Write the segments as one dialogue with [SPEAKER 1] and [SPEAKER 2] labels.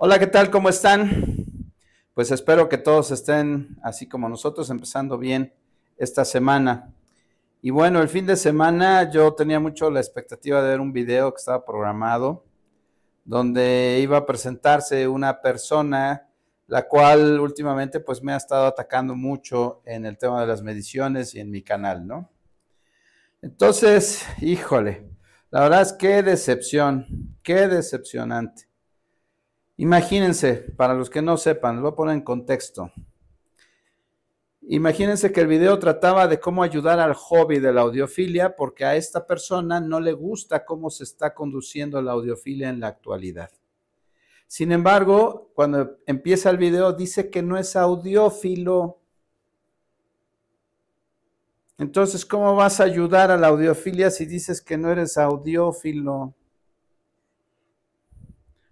[SPEAKER 1] Hola, ¿qué tal? ¿Cómo están? Pues espero que todos estén así como nosotros, empezando bien esta semana. Y bueno, el fin de semana yo tenía mucho la expectativa de ver un video que estaba programado, donde iba a presentarse una persona la cual últimamente pues me ha estado atacando mucho en el tema de las mediciones y en mi canal, ¿no? Entonces, híjole, la verdad es que decepción, qué decepcionante. Imagínense, para los que no sepan, lo voy a poner en contexto. Imagínense que el video trataba de cómo ayudar al hobby de la audiofilia, porque a esta persona no le gusta cómo se está conduciendo la audiofilia en la actualidad. Sin embargo, cuando empieza el video, dice que no es audiófilo. Entonces, ¿cómo vas a ayudar a la audiofilia si dices que no eres audiófilo?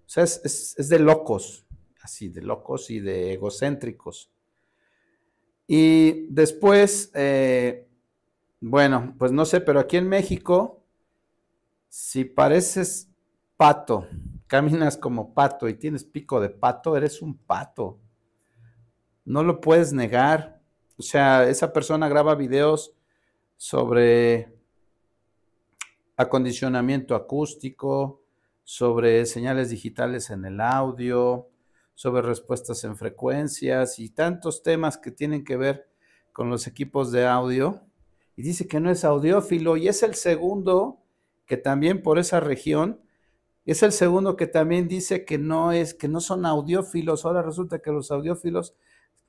[SPEAKER 1] O sea, es, de locos, así, de locos y de egocéntricos. Y después, eh, bueno, pues no sé, pero aquí en México, si pareces pato, caminas como pato y tienes pico de pato, eres un pato. No lo puedes negar. O sea, esa persona graba videos sobre acondicionamiento acústico, sobre señales digitales en el audio, sobre respuestas en frecuencias y tantos temas que tienen que ver con los equipos de audio. Y dice que no es audiófilo y es el segundo que también por esa región, es el segundo que también dice que no es, que no son audiófilos. Ahora resulta que los audiófilos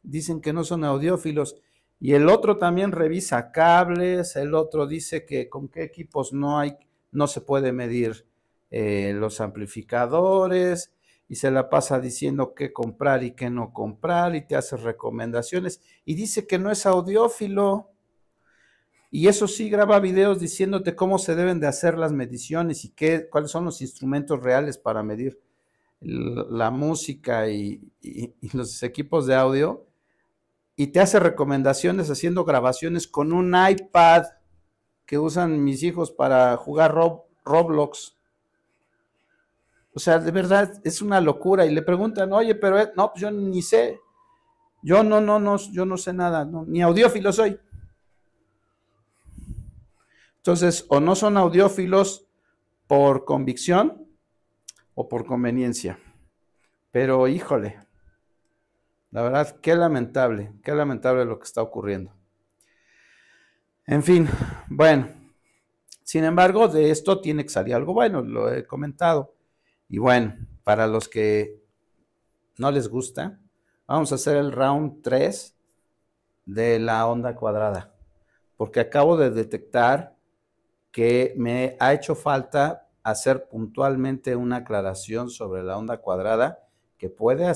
[SPEAKER 1] dicen que no son audiófilos. Y el otro también revisa cables, el otro dice que con qué equipos no hay, no se puede medir eh, los amplificadores y se la pasa diciendo qué comprar y qué no comprar y te hace recomendaciones y dice que no es audiófilo. Y eso sí graba videos diciéndote cómo se deben de hacer las mediciones y qué, cuáles son los instrumentos reales para medir la música y, los equipos de audio. Y te hace recomendaciones haciendo grabaciones con un iPad que usan mis hijos para jugar Roblox. O sea, de verdad es una locura. Y le preguntan, oye, pero eh, no, pues yo ni sé. Yo no, no, no, yo no sé nada, ni audiófilo soy. Entonces, o no son audiófilos por convicción o por conveniencia. Pero híjole, la verdad, qué lamentable, qué lamentable lo que está ocurriendo. En fin, bueno, sin embargo, de esto tiene que salir algo bueno, lo he comentado. Y bueno, para los que no les gusta, vamos a hacer el round 3 de la onda cuadrada, porque acabo de detectar que me ha hecho falta hacer puntualmente una aclaración sobre la onda cuadrada que puede,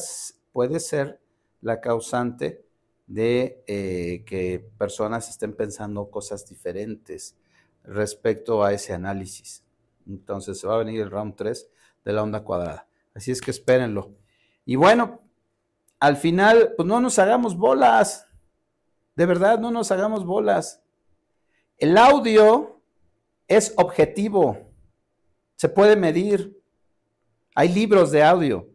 [SPEAKER 1] puede ser la causante de eh, que personas estén pensando cosas diferentes respecto a ese análisis. Entonces se va a venir el round 3 de la onda cuadrada. Así es que espérenlo. Y bueno, al final, pues no nos hagamos bolas. De verdad, no nos hagamos bolas. El audio es objetivo. Se puede medir. Hay libros de audio.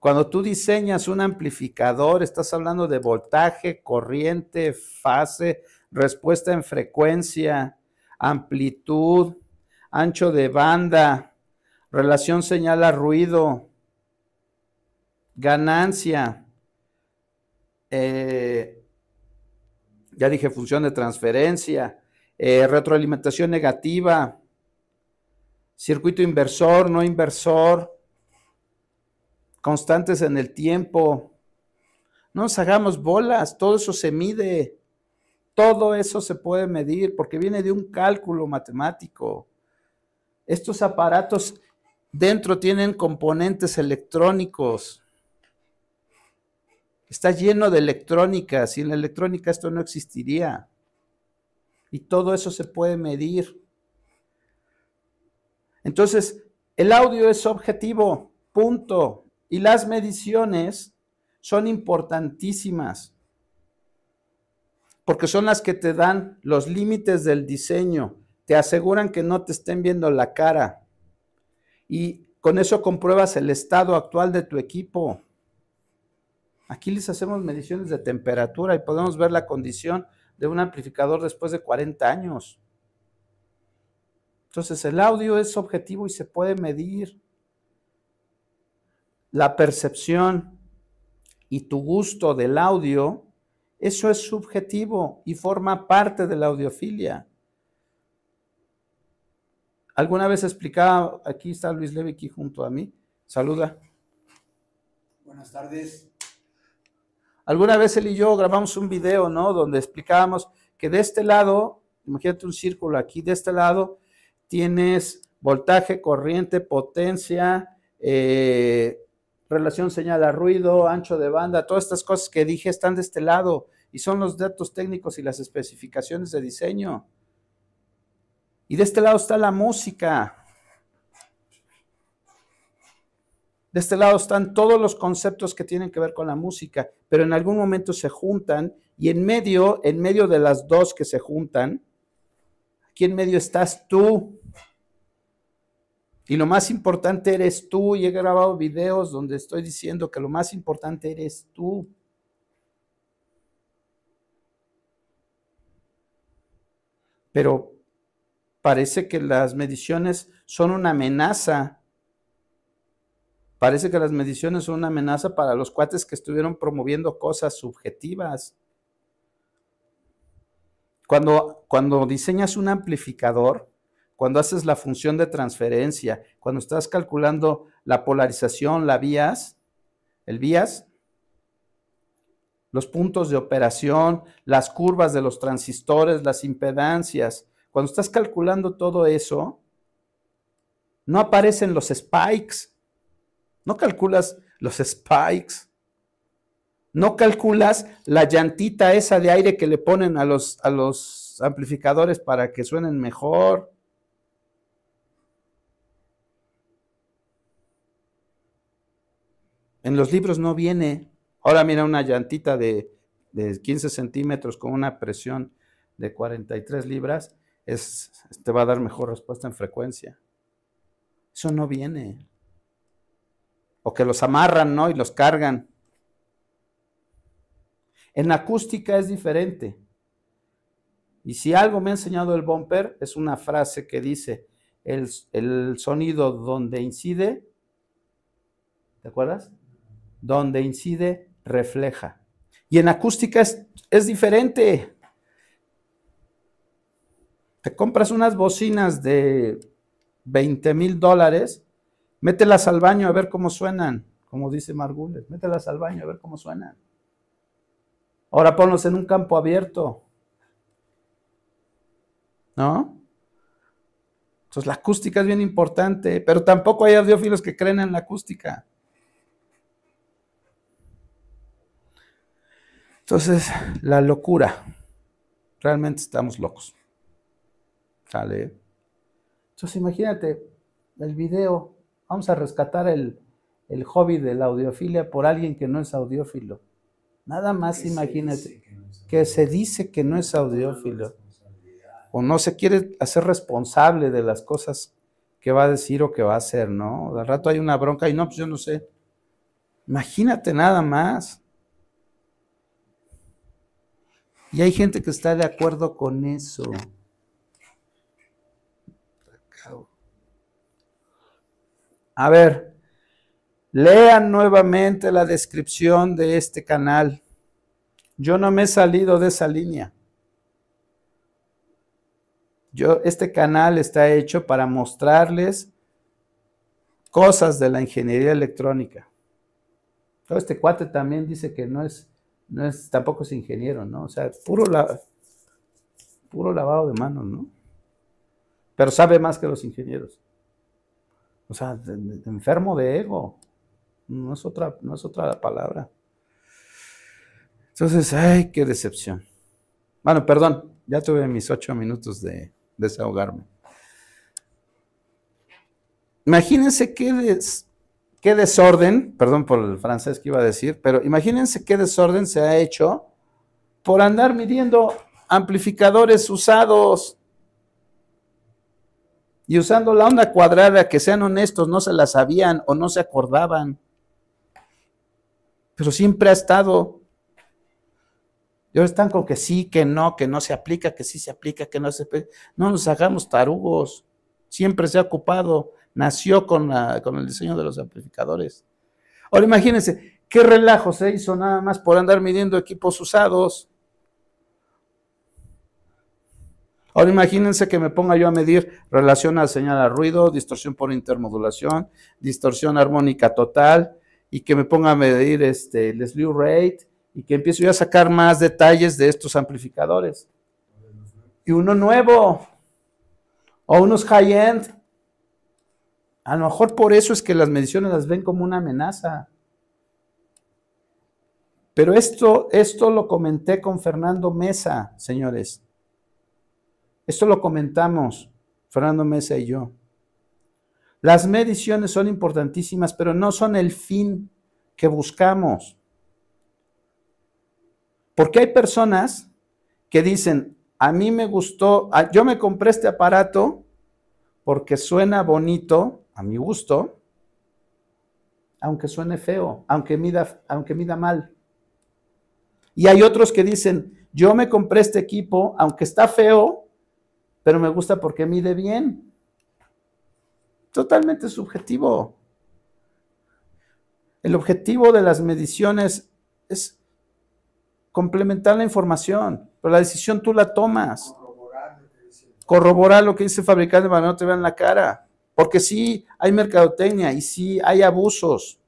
[SPEAKER 1] Cuando tú diseñas un amplificador, estás hablando de voltaje, corriente, fase, respuesta en frecuencia, amplitud, ancho de banda, Relación señala ruido, ganancia. Eh, ya dije función de transferencia, eh, retroalimentación negativa, circuito inversor, no inversor, constantes en el tiempo. No nos hagamos bolas, todo eso se mide, todo eso se puede medir porque viene de un cálculo matemático. Estos aparatos Dentro tienen componentes electrónicos. Está lleno de electrónica. Sin la electrónica esto no existiría. Y todo eso se puede medir. Entonces, el audio es objetivo, punto. Y las mediciones son importantísimas, porque son las que te dan los límites del diseño, te aseguran que no te estén viendo la cara, y con eso compruebas el estado actual de tu equipo. Aquí les hacemos mediciones de temperatura y podemos ver la condición de un amplificador después de 40 años. Entonces el audio es objetivo y se puede medir. La percepción y tu gusto del audio, eso es subjetivo y forma parte de la audiofilia. Alguna vez explicaba, aquí está Luis Levy junto a mí. Saluda. Buenas tardes. Alguna vez él y yo grabamos un video, ¿no? Donde explicábamos que de este lado, imagínate un círculo aquí, de este lado tienes voltaje, corriente, potencia, eh, relación señal-ruido, a ancho de banda, todas estas cosas que dije están de este lado y son los datos técnicos y las especificaciones de diseño. Y de este lado está la música. De este lado están todos los conceptos que tienen que ver con la música, pero en algún momento se juntan y en medio, en medio de las dos que se juntan, aquí en medio estás tú. Y lo más importante eres tú. Y he grabado videos donde estoy diciendo que lo más importante eres tú. Pero parece que las mediciones son una amenaza. Parece que las mediciones son una amenaza para los cuates que estuvieron promoviendo cosas subjetivas. Cuando, cuando diseñas un amplificador, cuando haces la función de transferencia, cuando estás calculando la polarización, la vías, el vías, los puntos de operación, las curvas de los transistores, las impedancias, cuando estás calculando todo eso, no aparecen los spikes. No calculas los spikes. No calculas la llantita esa de aire que le ponen a los, a los amplificadores para que suenen mejor. En los libros no viene. Ahora mira una llantita de, de 15 centímetros con una presión de 43 libras te va a dar mejor respuesta en frecuencia. Eso no viene. O que los amarran, ¿no? Y los cargan. En acústica es diferente. Y si algo me ha enseñado el bumper, es una frase que dice, el, sonido donde incide, ¿te acuerdas? Donde incide, refleja. Y en acústica es, es diferente compras unas bocinas de 20 mil dólares, mételas al baño a ver cómo suenan, como dice Margules, mételas al baño a ver cómo suenan. Ahora ponlos en un campo abierto. ¿No? Entonces la acústica es bien importante, pero tampoco hay audiófilos que creen en la acústica. Entonces, la locura. Realmente estamos locos. Sale. Entonces imagínate el video, vamos a rescatar el, hobby de la audiofilia por alguien que no es audiófilo. Nada más imagínate que, que se dice que no es audiófilo o no se quiere hacer responsable de las cosas que va a decir o que va a hacer, ¿no? de rato hay una bronca y no, pues yo no sé. Imagínate nada más. Y hay gente que está de acuerdo con eso. A ver, lean nuevamente la descripción de este canal. Yo no me he salido de esa línea. Yo, este canal está hecho para mostrarles cosas de la ingeniería electrónica. Todo este cuate también dice que no es, no tampoco es ingeniero, ¿no? O sea, puro, puro lavado de manos, ¿no? pero sabe más que los ingenieros. O sea, enfermo de ego. No es otra, no es otra palabra. Entonces, ay, qué decepción. Bueno, perdón, ya tuve mis ocho minutos de desahogarme. Imagínense qué desorden, perdón por el francés que iba a decir, pero imagínense qué desorden se ha hecho por andar midiendo amplificadores usados y usando la onda cuadrada, que sean honestos, no se la sabían o no se acordaban. Pero siempre ha estado. Y ahora están con que sí, que no, que no se aplica, que sí se aplica, que no se aplica. No nos hagamos tarugos. Siempre se ha ocupado. Nació con, con el diseño de los amplificadores. Ahora imagínense, qué relajo se hizo nada más por andar midiendo equipos usados. Ahora imagínense que me ponga yo a medir relación a señal a ruido, distorsión por intermodulación, distorsión armónica total, y que me ponga a medir este, el slew rate, y que empiezo yo a sacar más detalles de estos amplificadores. Y uno nuevo, o unos high-end. A lo mejor por eso es que las mediciones las ven como una amenaza. Pero esto, esto lo comenté con Fernando Mesa, señores. Esto lo comentamos Fernando Mesa y yo. Las mediciones son importantísimas, pero no son el fin que buscamos. Porque hay personas que dicen, a mí me gustó, yo me compré este aparato porque suena bonito, a mi gusto, aunque suene feo, aunque mida, aunque mida mal. Y hay otros que dicen, yo me compré este equipo, aunque está feo, pero me gusta porque mide bien. Totalmente subjetivo. El objetivo de las mediciones es complementar la información, pero la decisión tú la tomas. Corroborar lo que dice, el fabricante para no te vean la cara. Porque sí hay mercadotecnia y sí hay abusos.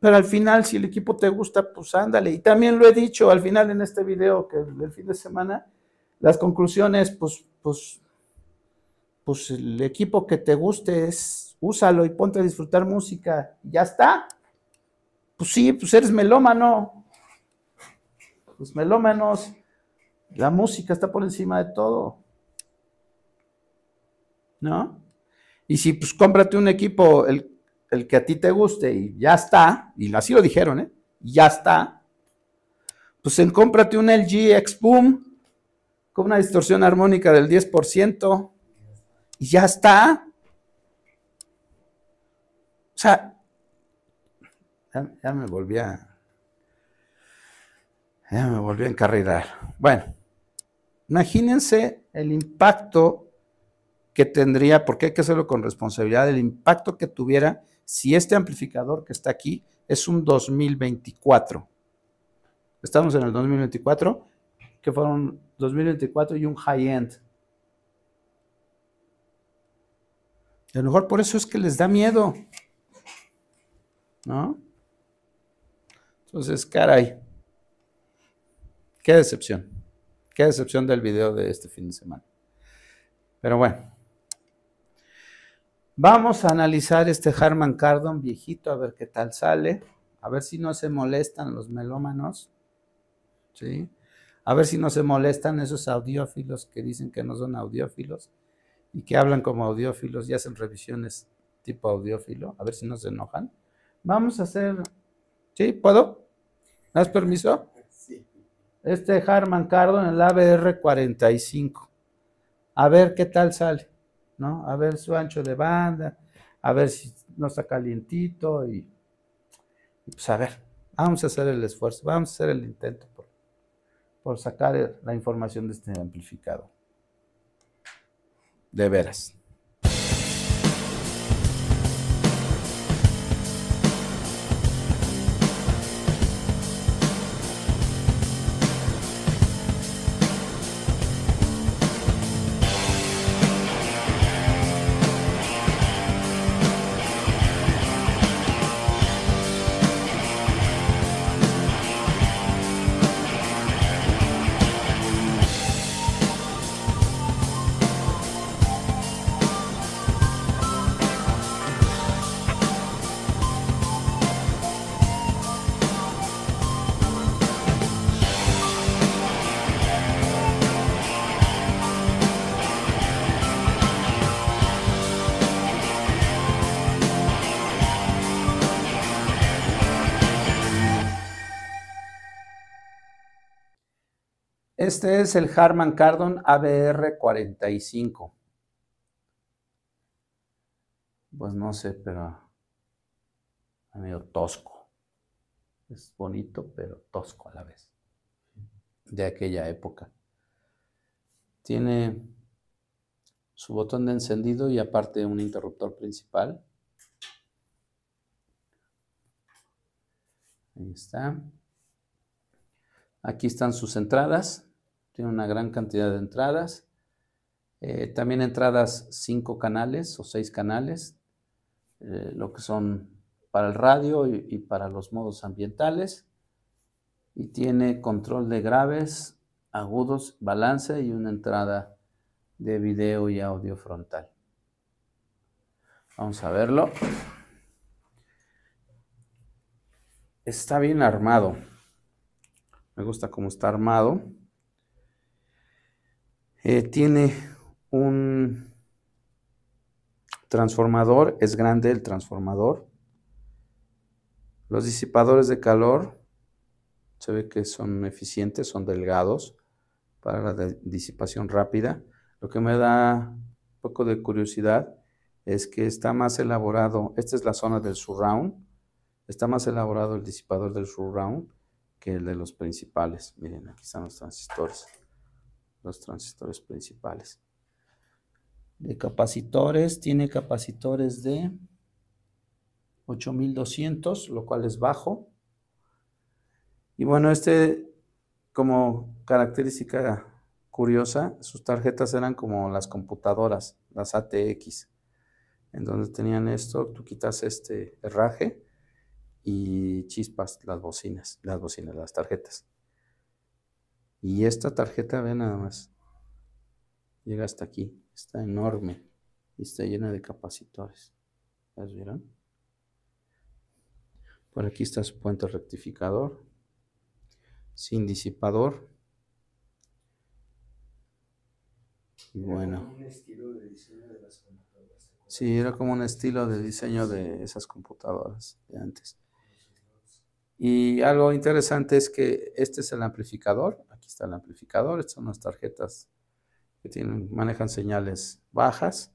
[SPEAKER 1] Pero al final, si el equipo te gusta, pues ándale. Y también lo he dicho al final en este video, que el fin de semana, las conclusiones, pues, pues, pues el equipo que te guste es, úsalo y ponte a disfrutar música, ya está. Pues sí, pues eres melómano. Pues melómanos, la música está por encima de todo. ¿No? Y si pues cómprate un equipo, el, que a ti te guste y ya está, y así lo dijeron, ¿eh? Ya está. Pues en cómprate un LG X Boom con una distorsión armónica del 10%, y ya está. O sea, ya, me volví a... Ya me volví a encarrilar. Bueno, imagínense el impacto que tendría, porque hay que hacerlo con responsabilidad, el impacto que tuviera si este amplificador que está aquí es un 2024. Estamos en el 2024 que fueron 2024 y un high-end. A lo mejor por eso es que les da miedo. ¿No? Entonces, caray. Qué decepción. Qué decepción del video de este fin de semana. Pero bueno. Vamos a analizar este Harman Cardon viejito, a ver qué tal sale. A ver si no se molestan los melómanos. ¿Sí? A ver si no se molestan esos audiófilos que dicen que no son audiófilos y que hablan como audiófilos y hacen revisiones tipo audiófilo. A ver si no se enojan. Vamos a hacer... ¿Sí? ¿Puedo? ¿Me das permiso? Sí. Este Harman en el ABR 45. A ver qué tal sale, ¿no? A ver su ancho de banda, a ver si no está calientito y... Pues a ver, vamos a hacer el esfuerzo, vamos a hacer el intento por sacar la información de este amplificado. De veras. Este es el Harman Cardon ABR45. Pues no sé, pero medio tosco. Es bonito, pero tosco a la vez. De aquella época. Tiene su botón de encendido y aparte un interruptor principal. Ahí está. Aquí están sus entradas tiene una gran cantidad de entradas. Eh, también entradas cinco canales o seis canales, eh, lo que son para el radio y, y, para los modos ambientales. Y tiene control de graves, agudos, balance y una entrada de video y audio frontal. Vamos a verlo. Está bien armado. Me gusta cómo está armado. Eh, tiene un transformador, es grande el transformador. Los disipadores de calor, se ve que son eficientes, son delgados para la disipación rápida. Lo que me da un poco de curiosidad es que está más elaborado, esta es la zona del surround, está más elaborado el disipador del surround que el de los principales. Miren, aquí están los transistores los transistores principales. De capacitores, tiene capacitores de 8200, lo cual es bajo. Y bueno, este como característica curiosa, sus tarjetas eran como las computadoras, las ATX, en donde tenían esto, tú quitas este herraje y chispas las bocinas, las bocinas, las tarjetas. Y esta tarjeta, ve nada más, llega hasta aquí, está enorme y está llena de capacitores. ¿Las vieron? Por aquí está su puente rectificador, sin disipador. Y bueno. Sí, era como un estilo de diseño de esas computadoras de antes. Y algo interesante es que este es el amplificador. Aquí está el amplificador. Estas son las tarjetas que tienen, manejan señales bajas.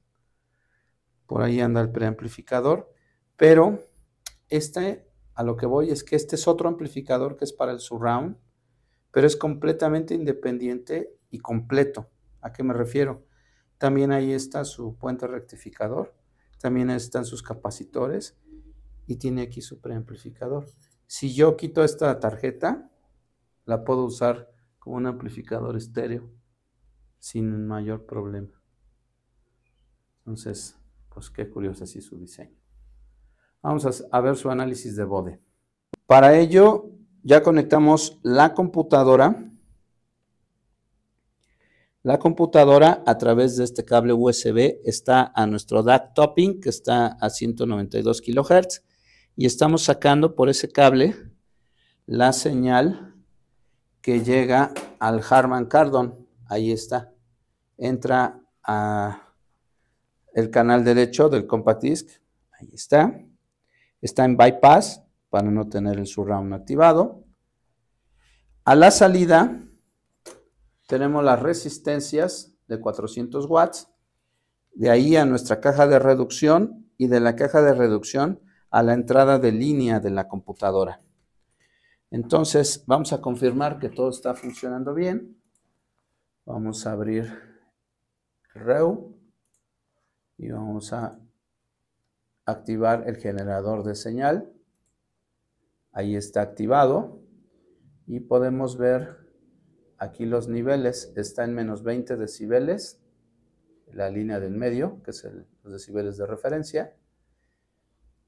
[SPEAKER 1] Por ahí anda el preamplificador. Pero este, a lo que voy es que este es otro amplificador que es para el surround, pero es completamente independiente y completo. ¿A qué me refiero? También ahí está su puente rectificador, también están sus capacitores y tiene aquí su preamplificador. Si yo quito esta tarjeta, la puedo usar un amplificador estéreo sin mayor problema. Entonces, pues qué curioso así su diseño. Vamos a, ver su análisis de Bode. Para ello, ya conectamos la computadora. La computadora a través de este cable USB está a nuestro DAC topping que está a 192 kHz y estamos sacando por ese cable la señal que llega al Harman Kardon. Ahí está. Entra a el canal derecho del Compact Disc. Ahí está. Está en bypass para no tener el surround activado. A la salida tenemos las resistencias de 400 watts. De ahí a nuestra caja de reducción y de la caja de reducción a la entrada de línea de la computadora. Entonces, vamos a confirmar que todo está funcionando bien. Vamos a abrir REU y vamos a activar el generador de señal. Ahí está activado y podemos ver aquí los niveles. Está en menos 20 decibeles, la línea del medio, que es los decibeles de referencia.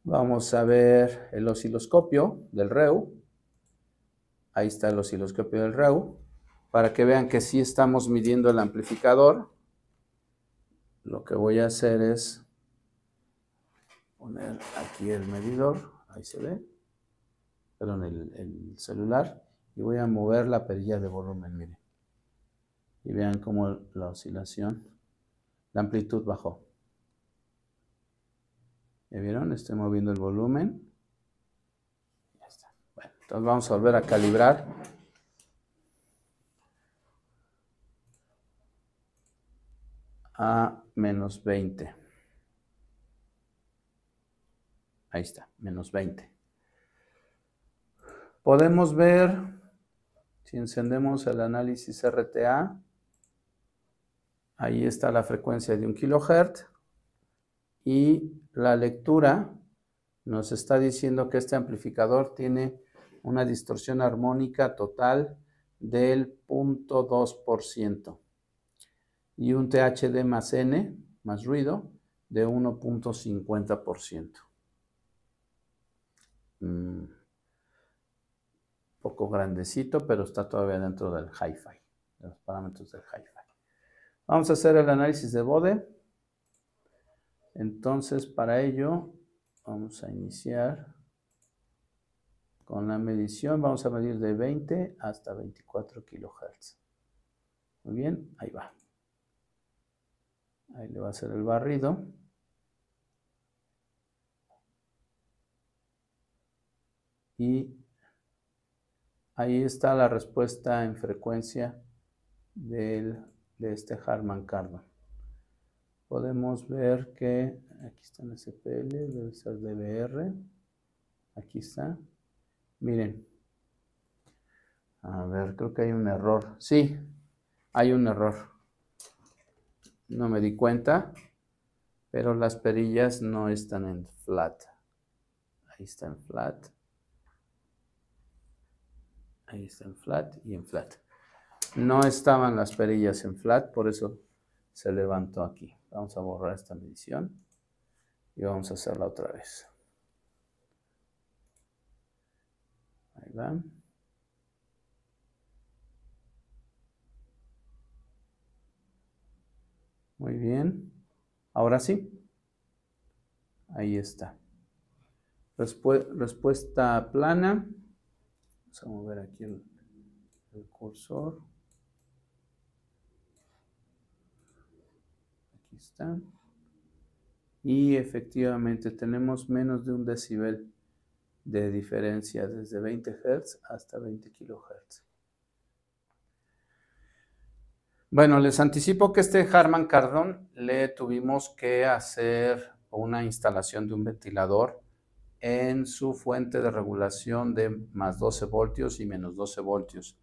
[SPEAKER 1] Vamos a ver el osciloscopio del REU, Ahí está el osciloscopio del RAU, Para que vean que sí estamos midiendo el amplificador, lo que voy a hacer es poner aquí el medidor, ahí se ve, perdón, el, el celular, y voy a mover la perilla de volumen, miren. Y vean cómo la oscilación, la amplitud bajó. ¿Ya vieron? Estoy moviendo el volumen entonces vamos a volver a calibrar. A menos 20. Ahí está, menos 20. Podemos ver, si encendemos el análisis RTA, ahí está la frecuencia de 1 kilohertz y la lectura nos está diciendo que este amplificador tiene una distorsión armónica total del 0.2% y un THD más N más ruido de 1.50%. Mm. Poco grandecito, pero está todavía dentro del hi-fi, de los parámetros del hi-fi. Vamos a hacer el análisis de Bode. Entonces, para ello, vamos a iniciar. Con la medición vamos a medir de 20 hasta 24 kilohertz. Muy bien, ahí va. Ahí le va a hacer el barrido. Y ahí está la respuesta en frecuencia de este Harman Kardon. Podemos ver que aquí está en SPL, debe ser DBR. Aquí está. Miren. A ver, creo que hay un error. Sí, hay un error. No me di cuenta, pero las perillas no están en flat. Ahí está en flat. Ahí está en flat y en flat. No estaban las perillas en flat, por eso se levantó aquí. Vamos a borrar esta medición y vamos a hacerla otra vez. Muy bien. Ahora sí. Ahí está. respuesta plana. Vamos a mover aquí el cursor. Aquí está. Y efectivamente tenemos menos de un decibel de diferencia desde 20 Hz hasta 20 kHz. Bueno, les anticipo que este Harman Kardon le tuvimos que hacer una instalación de un ventilador en su fuente de regulación de más 12 voltios y menos 12 voltios.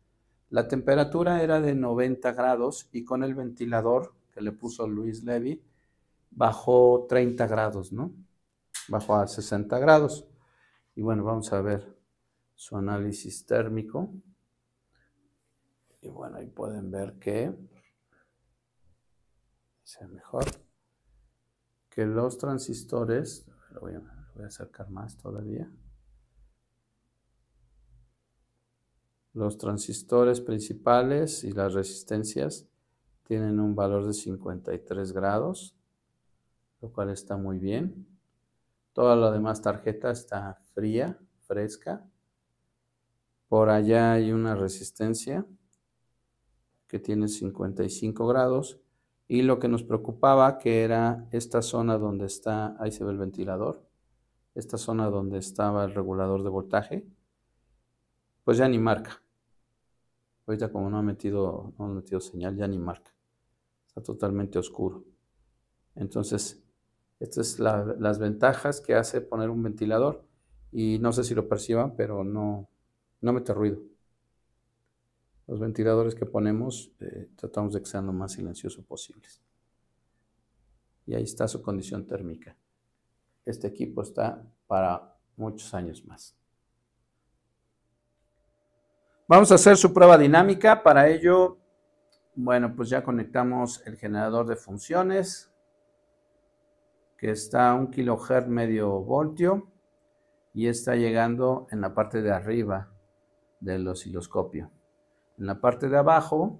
[SPEAKER 1] La temperatura era de 90 grados y con el ventilador que le puso Luis Levy bajó 30 grados, ¿no? Bajó a 60 grados. Y bueno, vamos a ver su análisis térmico. Y bueno, ahí pueden ver que sea mejor que los transistores, voy, a, voy a acercar más todavía, los transistores principales y las resistencias tienen un valor de 53 grados, lo cual está muy bien. Toda la demás tarjeta está fría, fresca. Por allá hay una resistencia que tiene 55 grados. Y lo que nos preocupaba que era esta zona donde está, ahí se ve el ventilador, esta zona donde estaba el regulador de voltaje, pues ya ni marca. Ahorita como no ha metido, metido señal, ya ni marca. Está totalmente oscuro. Entonces, estas son las ventajas que hace poner un ventilador y no sé si lo perciban, pero no, no mete ruido. Los ventiladores que ponemos eh, tratamos de que sean lo más silencioso posibles. Y ahí está su condición térmica. Este equipo está para muchos años más. Vamos a hacer su prueba dinámica. Para ello, bueno, pues ya conectamos el generador de funciones, que está a un kilohertz medio voltio y está llegando en la parte de arriba del osciloscopio. En la parte de abajo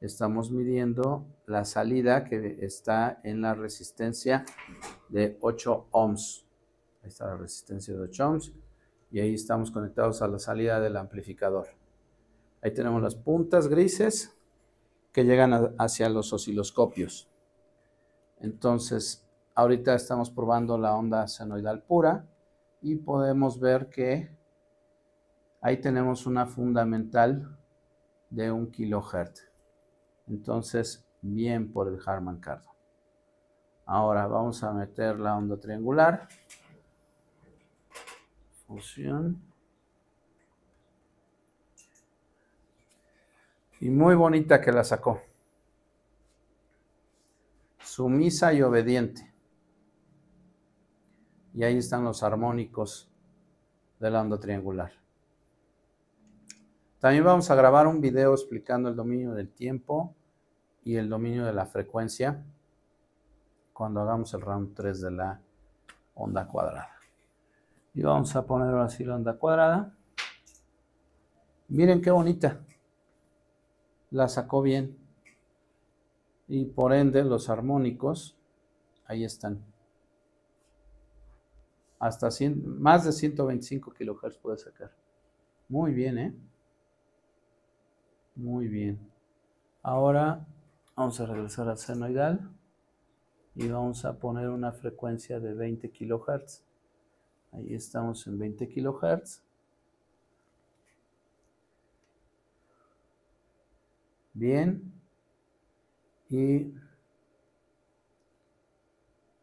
[SPEAKER 1] estamos midiendo la salida que está en la resistencia de 8 ohms. Ahí está la resistencia de 8 ohms y ahí estamos conectados a la salida del amplificador. Ahí tenemos las puntas grises que llegan hacia los osciloscopios. Entonces, ahorita estamos probando la onda senoidal pura y podemos ver que ahí tenemos una fundamental de un kilohertz. Entonces, bien por el Harman Kardon. Ahora vamos a meter la onda triangular. Función. Y muy bonita que la sacó. Sumisa y obediente y ahí están los armónicos de la onda triangular. También vamos a grabar un video explicando el dominio del tiempo y el dominio de la frecuencia cuando hagamos el round 3 de la onda cuadrada. Y vamos a poner así la onda cuadrada. Miren qué bonita. La sacó bien. Y por ende los armónicos, ahí están hasta más de 125 kilohertz puede sacar. Muy bien, ¿eh? Muy bien. Ahora vamos a regresar al senoidal y vamos a poner una frecuencia de 20 kilohertz. Ahí estamos en 20 kilohertz. Bien. Y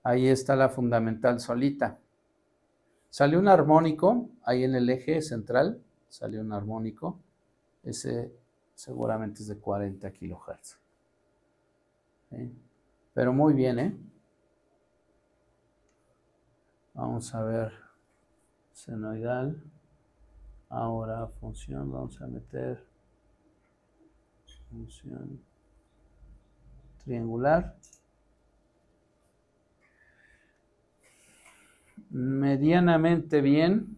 [SPEAKER 1] ahí está la fundamental solita. Salió un armónico ahí en el eje central, salió un armónico, ese seguramente es de 40 kilohertz. Pero muy bien, ¿eh? Vamos a ver, senoidal, ahora función, vamos a meter función triangular. medianamente bien.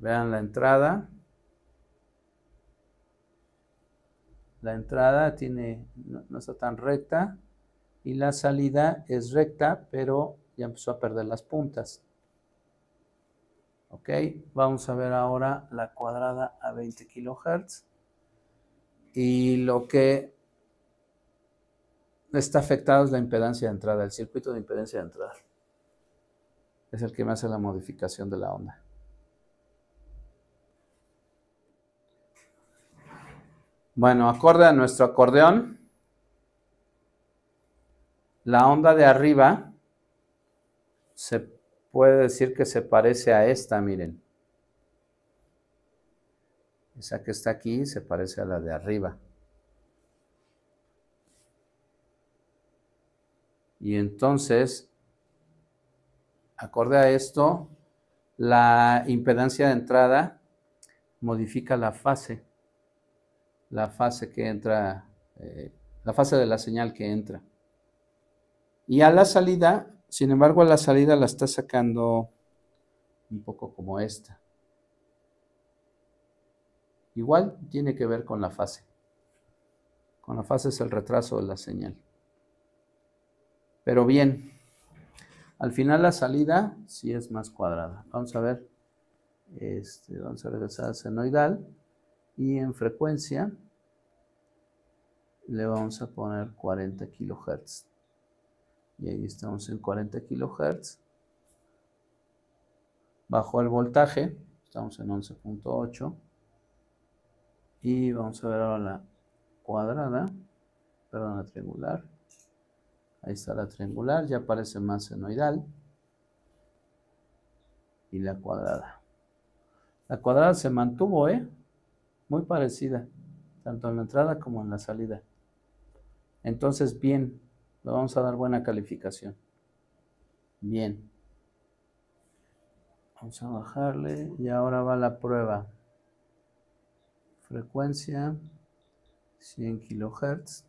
[SPEAKER 1] Vean la entrada. La entrada tiene, no, está tan recta y la salida es recta, pero ya empezó a perder las puntas. Ok, vamos a ver ahora la cuadrada a 20 kHz y lo que está afectado es la impedancia de entrada, el circuito de impedancia de entrada. Es el que me hace la modificación de la onda. Bueno, acorde a nuestro acordeón, la onda de arriba se puede decir que se parece a esta, miren. Esa que está aquí se parece a la de arriba. Y entonces, acorde a esto, la impedancia de entrada modifica la fase, la fase que entra, eh, la fase de la señal que entra. Y a la salida, sin embargo, a la salida la está sacando un poco como esta. Igual tiene que ver con la fase. Con la fase es el retraso de la señal. Pero bien, al final la salida sí es más cuadrada. Vamos a ver, este, vamos a regresar a senoidal y en frecuencia le vamos a poner 40 kilohertz Y ahí estamos en 40 kHz. Bajo el voltaje, estamos en 11.8. Y vamos a ver ahora la cuadrada, perdón, la triangular. Ahí está la triangular, ya parece más senoidal. Y la cuadrada. La cuadrada se mantuvo, ¿eh? Muy parecida, tanto en la entrada como en la salida. Entonces, bien, le vamos a dar buena calificación. Bien. Vamos a bajarle y ahora va la prueba. Frecuencia 100 kilohertz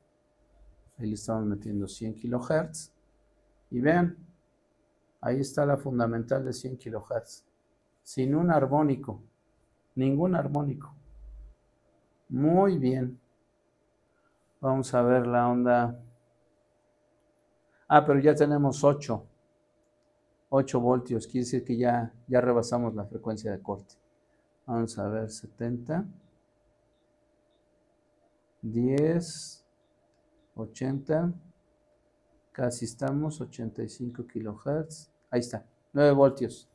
[SPEAKER 1] ahí le estamos metiendo 100 kilohertz y vean, ahí está la fundamental de 100 kilohertz, sin un armónico, ningún armónico. Muy bien. Vamos a ver la onda. Ah, pero ya tenemos 8. 8 voltios, quiere decir que ya, ya rebasamos la frecuencia de corte. Vamos a ver, 70. 10. 80, casi estamos, 85 kilohertz, ahí está, 9 voltios.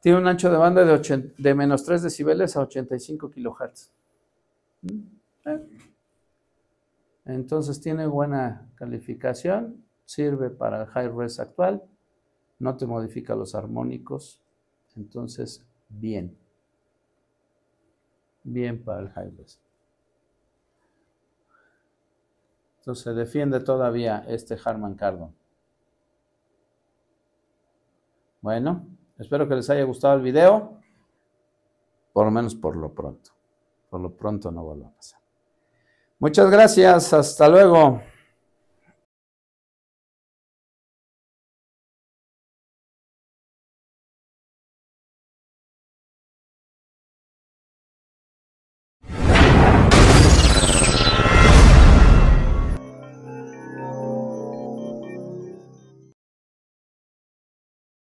[SPEAKER 1] Tiene un ancho de banda de, menos 3 decibeles a 85 kilohertz. Mm, eh. Entonces tiene buena calificación, sirve para el high res actual, no te modifica los armónicos, entonces bien, bien para el high res. Entonces se defiende todavía este Harman Kardon. Bueno, espero que les haya gustado el video. Por lo menos por lo pronto. Por lo pronto no vuelva a pasar. Muchas gracias. Hasta luego.